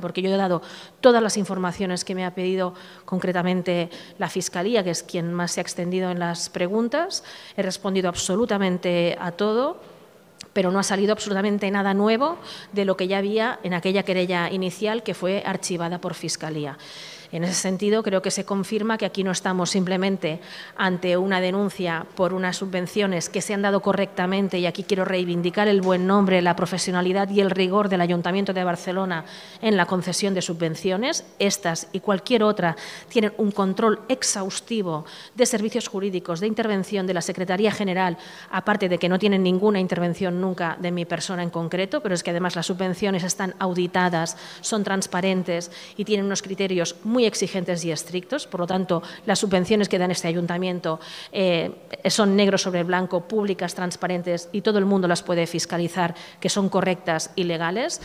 porque yo he dado todas las informaciones que me ha pedido concretamente la Fiscalía, que es quien más se ha extendido en las preguntas, he respondido absolutamente a todo, pero no ha salido absolutamente nada nuevo de lo que ya había en aquella querella inicial que fue archivada por Fiscalía. En ese sentido, creo que se confirma que aquí no estamos simplemente ante una denuncia por unas subvenciones que se han dado correctamente, y aquí quiero reivindicar el buen nombre, la profesionalidad y el rigor del Ayuntamiento de Barcelona en la concesión de subvenciones. Estas y cualquier otra tienen un control exhaustivo de servicios jurídicos, de intervención de la Secretaría General, aparte de que no tienen ninguna intervención nunca de mi persona en concreto, pero es que además las subvenciones están auditadas, son transparentes y tienen unos criterios muy exigentes y estrictos, por lo tanto, las subvenciones que dan este ayuntamiento eh, son negro sobre blanco, públicas, transparentes y todo el mundo las puede fiscalizar que son correctas y legales.